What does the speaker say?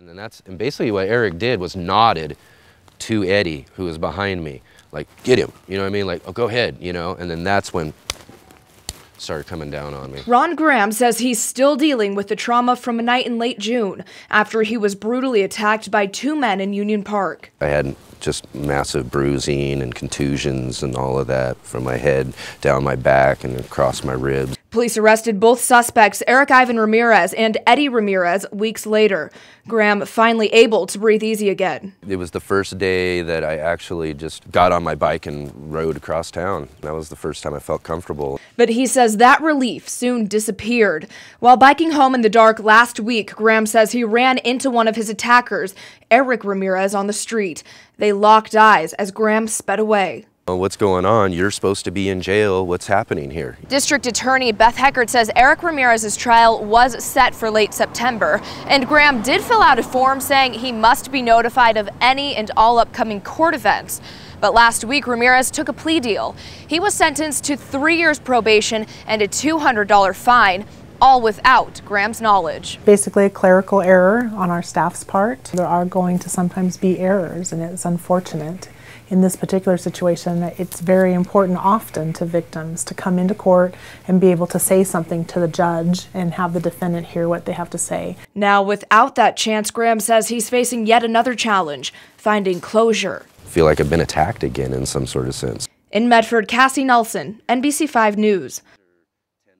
And then that's and basically what Eric did was nodded to Eddie, who was behind me, like, get him. You know what I mean? Like, oh, go ahead, you know? And then that's when started coming down on me. Ron Graham says he's still dealing with the trauma from a night in late June after he was brutally attacked by two men in Union Park. I had not just massive bruising and contusions and all of that from my head down my back and across my ribs. Police arrested both suspects, Eric Ivan Ramirez and Eddie Ramirez, weeks later. Graham finally able to breathe easy again. It was the first day that I actually just got on my bike and rode across town. That was the first time I felt comfortable. But he says that relief soon disappeared. While biking home in the dark last week, Graham says he ran into one of his attackers Eric Ramirez on the street. They locked eyes as Graham sped away. What's going on? You're supposed to be in jail. What's happening here? District Attorney Beth Heckert says Eric Ramirez's trial was set for late September, and Graham did fill out a form saying he must be notified of any and all upcoming court events. But last week, Ramirez took a plea deal. He was sentenced to three years probation and a $200 fine all without Graham's knowledge. Basically a clerical error on our staff's part. There are going to sometimes be errors and it's unfortunate. In this particular situation, it's very important often to victims to come into court and be able to say something to the judge and have the defendant hear what they have to say. Now, without that chance, Graham says he's facing yet another challenge, finding closure. I feel like I've been attacked again in some sort of sense. In Medford, Cassie Nelson, NBC5 News.